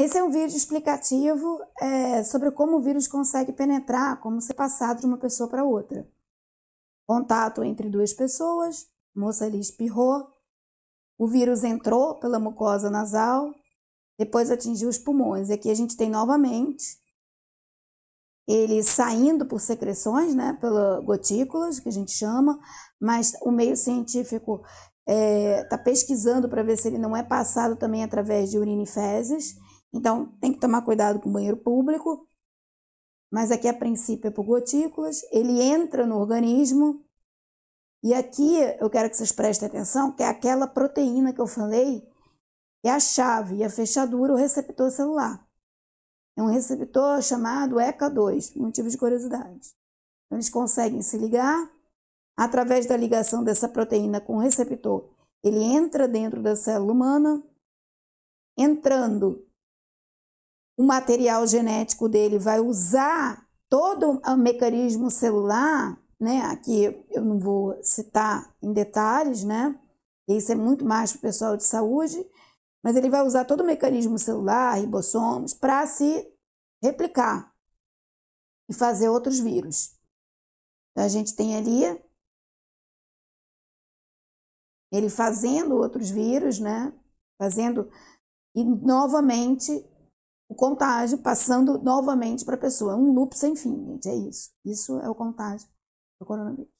Esse é um vídeo explicativo é, sobre como o vírus consegue penetrar, como ser passado de uma pessoa para outra. Contato entre duas pessoas, moça ali espirrou, o vírus entrou pela mucosa nasal, depois atingiu os pulmões. E aqui a gente tem novamente ele saindo por secreções, né, pelas gotículas, que a gente chama, mas o meio científico está é, tá pesquisando para ver se ele não é passado também através de urina e fezes. Então, tem que tomar cuidado com o banheiro público, mas aqui a princípio é por gotículas, ele entra no organismo. E aqui eu quero que vocês prestem atenção, que é aquela proteína que eu falei, é a chave e a fechadura, o receptor celular. É um receptor chamado ECA2, motivo de curiosidade. Então, eles conseguem se ligar através da ligação dessa proteína com o receptor. Ele entra dentro da célula humana, entrando o material genético dele vai usar todo o mecanismo celular, né? Aqui eu não vou citar em detalhes, né? Isso é muito mais para o pessoal de saúde, mas ele vai usar todo o mecanismo celular, ribossomos, para se replicar e fazer outros vírus. Então, a gente tem ali ele fazendo outros vírus, né? Fazendo e novamente o contágio passando novamente para a pessoa. É um loop sem fim, gente. É isso. Isso é o contágio do coronavírus.